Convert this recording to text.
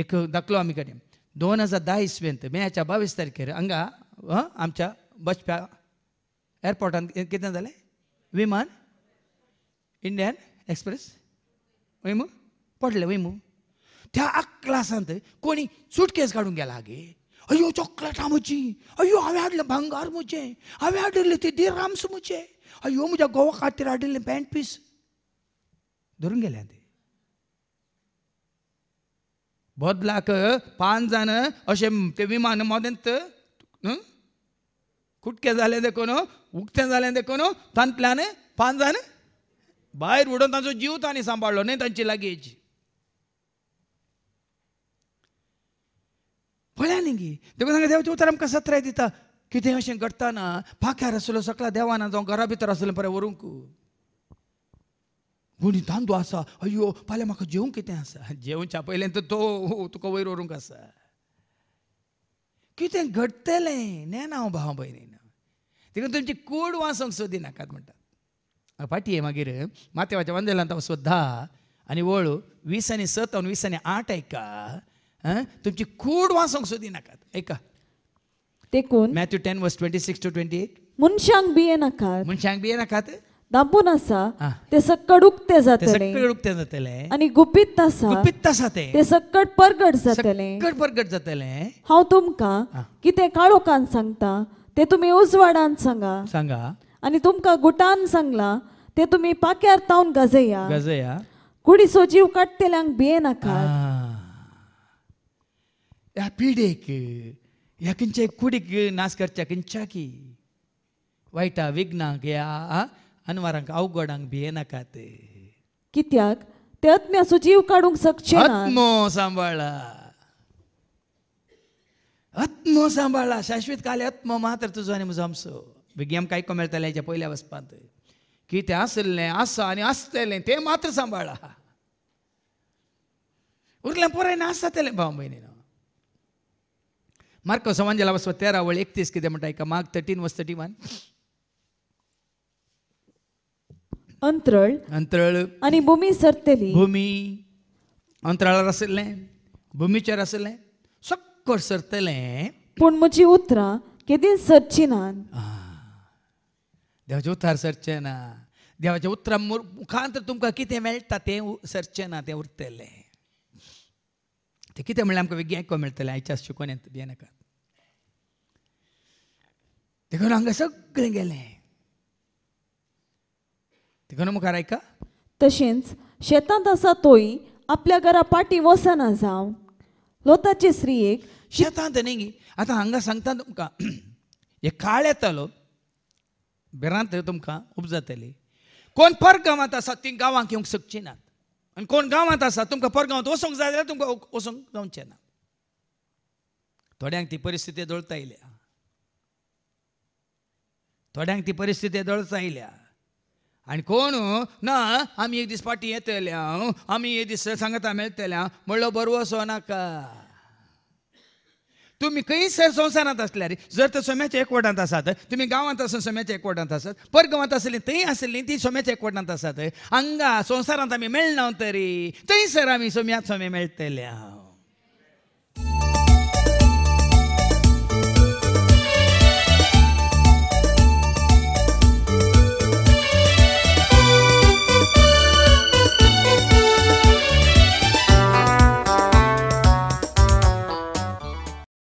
एक दाखलो आम्ही कडे दोन हजार धा इसवेंत मेच्या बावीस तारखेर हंगा आमच्या बसप्या एअरपोर्टात कितें जालें विमान इंडियन एक्सप्रेस वयमू पडले वयमू त्या क्लासांत कोणी सुटकेस काढून गेला आगे अयो चॉकलेट म्हजी अयो हांवें हाडलें भंगार म्हजें हांवें हाडिल्लें ते दिराम्स म्हजें अयो म्हज्या गोवा खातीर हाडिल्लें पॅन्ट पीस धरून गेल्या ते बदलाक पान जाण अशें ते विमान मोदेंत कुटकें झाले देखून उक्तें जालें देखून तांतल्यान पान जाण भायर उडोवन तांचो जीव तांणी सांबाळ्ळो न्ही तांची लगेज पळ्या न्ही गी देखून सांगा देवाचे उतर आमकां सत्राय दिता कितें अशें घडटाना पाख्यार आसलो सकला देवाना जावं घरा भितर आसलो पऱ्या व्हरूंक वणी आसा अय्यो फाल्यां म्हाका जेवंक कितें आसा जेवच्या पयलें तर तो तुका वयर व्हरूंक आसा कितें ने नेना हांव भाव भयणीन देखून तुमची कूड वासोंक सोदी नाकात म्हणटात फाटी मागीर मातेवाच्या वंदेलांत हांव सोद्धा आनी वळू वीस आनी सत आनी वीस आनी आठ आयका तुमची कूड वासोंक सोदी नाकात आयका देखून Matthew ten versus twenty six to twenty eight मनशांक बिये नाकात मनशांक बिये नाकात दाबून आसा ते सकड ते जातले सकड ते जातले आणि गुपित असा गुपित असा ते ते सकड परगट जातले सकड परगट जातले हांव तुमकां कितें काळोकान सांगता ते तुम्ही उजवाडान सांगा सांगा आणि तुमका गुटान सांगला ते तुम्ही पाक्यार तावन गजया गजया सो जीव काडटल्यांक भिये नाका ह्या के ह्या किंचे कुडीक नाश करच्या किंचा की वायटा विघ्नाक गया अनवारांक अवघडांक भियेनाका ते कित्याक ते असो जीव काडूंक शकचे आत्मो सांभाळा आत्मो सांभाळा शाश्वत काले आत्मो मात्र तुजो आनी म्हजो आमचो बेगी आमकां आयको मेळटलें हेच्या पयल्या वचपांत कितें आसलें आसा आनी आसतलें तें मात्र सांबाळा उरलें पुरायन आसा तेलें भाव भयणी मार्को समांजला वचप तेरा वळ एकतीस कितें म्हणटा एका Mark thirteen versus thirty one अंतराळ अंतराळ आणि भूमी सरतेली भूमी अंतराळार आसले भुमीचेर असले सक्कर सरतले पूण म्हजी उतरां केदीन सरची ना देवाचे उतार सरचे ना देवाच्या उतरां मुखांतर तुमकां कितें मेळटा तें सरचें ना तें उरतलें तें कितें म्हणल्यार आमकां वेगळी आयको मेळटलें आयच्या शिकोवन येता नका देखून हांगा सगळें गेलें इगोन मुखार आयका तशेंच शेतांत आसा तोय आपल्या घरा पाटी वसना जाव लोताचे एक शेतांत न्ही आता हंगा सांगता तुमका हे काळ येतालो बेरांत तुमका उब जातली कोण पर असा आसा तीं येऊक येवंक शकचीं नात कोण गांवांत आसा तुमकां परगावात वचूंक जाय जाल्यार तुमकां वचूंक जावचे ना थोड्यांक ती परिस्थिती दळता येयल्या थोड्यांक ती परिस्थिती दळता येयल्या आनी कोण ना आमी एक दीस पाटी येतले हांव आमी एक दीस सांगता मेळटले हांव म्हणलो बरो वसो नाका तुमी खंयसर संवसारांत रे जर तर सोम्याच्या एकवटांत आसात तुम्ही गांवांत आसून सोम्याच्या एकवटांत आसात परगांवांत आसलीं थंय आसलीं ती सोम्याच्या एकवटांत आसात हांगा संवसारांत आमी मेळना तरी थंयसर आमी सोम्यात सोमे मेळटले